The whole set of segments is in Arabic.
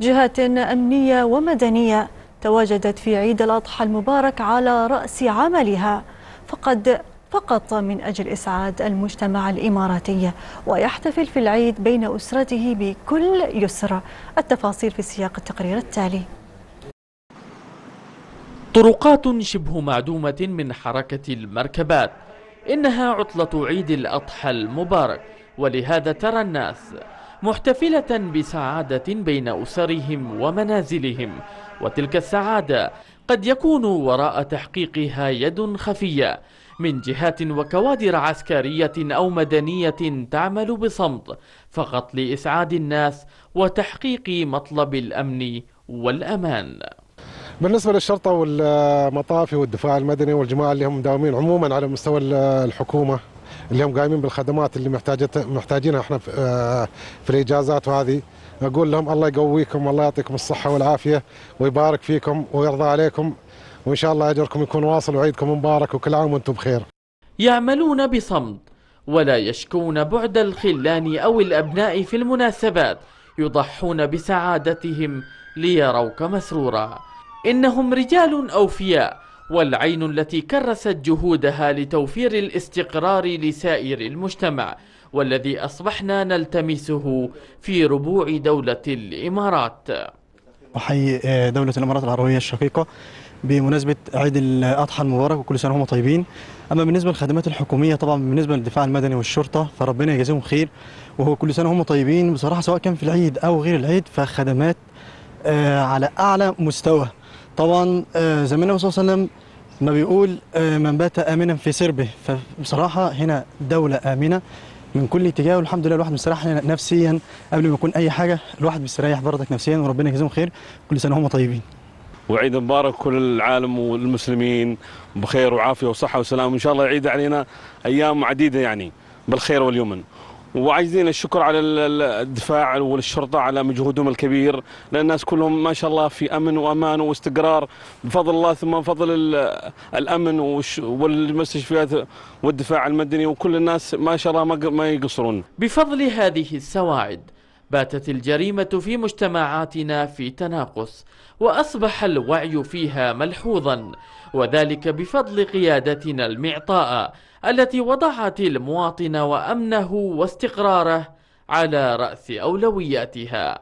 جهات أمنية ومدنية تواجدت في عيد الأضحى المبارك على رأس عملها فقد فقط من أجل إسعاد المجتمع الإماراتي ويحتفل في العيد بين أسرته بكل يسر التفاصيل في سياق التقرير التالي طرقات شبه معدومة من حركة المركبات إنها عطلة عيد الأضحى المبارك ولهذا ترى الناس محتفلة بسعادة بين أسرهم ومنازلهم وتلك السعادة قد يكون وراء تحقيقها يد خفية من جهات وكوادر عسكرية أو مدنية تعمل بصمت فقط لإسعاد الناس وتحقيق مطلب الأمن والأمان بالنسبة للشرطة والمطافي والدفاع المدني والجماعة اللي هم مداومين عموما على مستوى الحكومة اللي هم قايمين بالخدمات اللي محتاجتها محتاجينها احنا في, آه في الاجازات وهذه اقول لهم الله يقويكم والله يعطيكم الصحه والعافيه ويبارك فيكم ويرضى عليكم وان شاء الله اجركم يكون واصل وعيدكم مبارك وكل عام وانتم بخير. يعملون بصمت ولا يشكون بعد الخلان او الابناء في المناسبات يضحون بسعادتهم ليروك مسرورا. انهم رجال اوفياء والعين التي كرست جهودها لتوفير الاستقرار لسائر المجتمع والذي أصبحنا نلتمسه في ربوع دولة الإمارات أحيي آه، دولة الإمارات العربية الشقيقة بمناسبة عيد الأضحى المبارك وكل سنة وهم طيبين أما بالنسبة للخدمات الحكومية طبعا بالنسبة للدفاع المدني والشرطة فربنا يجازيهم خير وهو كل سنة وهم طيبين بصراحة سواء كان في العيد أو غير العيد فخدمات آه، على أعلى مستوى طبعا آه، زي ما النبي صلى الله عليه وسلم ما بيقول آه، من بات امنا في سربه فبصراحه هنا دوله امنه من كل اتجاه والحمد لله الواحد مستريح نفسيا قبل ما يكون اي حاجه الواحد بيستريح برضك نفسيا وربنا يجزيهم خير كل سنه وهم طيبين وعيد مبارك كل العالم والمسلمين بخير وعافيه وصحه وسلام وان شاء الله يعيد علينا ايام عديده يعني بالخير واليمن وعايزين الشكر على الدفاع والشرطه على مجهودهم الكبير لان الناس كلهم ما شاء الله في امن وامان واستقرار بفضل الله ثم بفضل الامن والمستشفيات والدفاع المدني وكل الناس ما شاء الله ما يقصرون. بفضل هذه السواعد باتت الجريمه في مجتمعاتنا في تناقص واصبح الوعي فيها ملحوظا وذلك بفضل قيادتنا المعطاء التي وضعت المواطن وأمنه واستقراره على رأس أولوياتها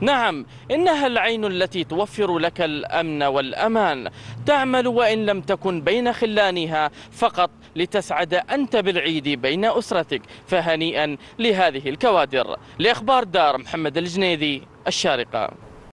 نعم إنها العين التي توفر لك الأمن والأمان تعمل وإن لم تكن بين خلانها فقط لتسعد أنت بالعيد بين أسرتك فهنيئا لهذه الكوادر لأخبار دار محمد الجنيدي الشارقة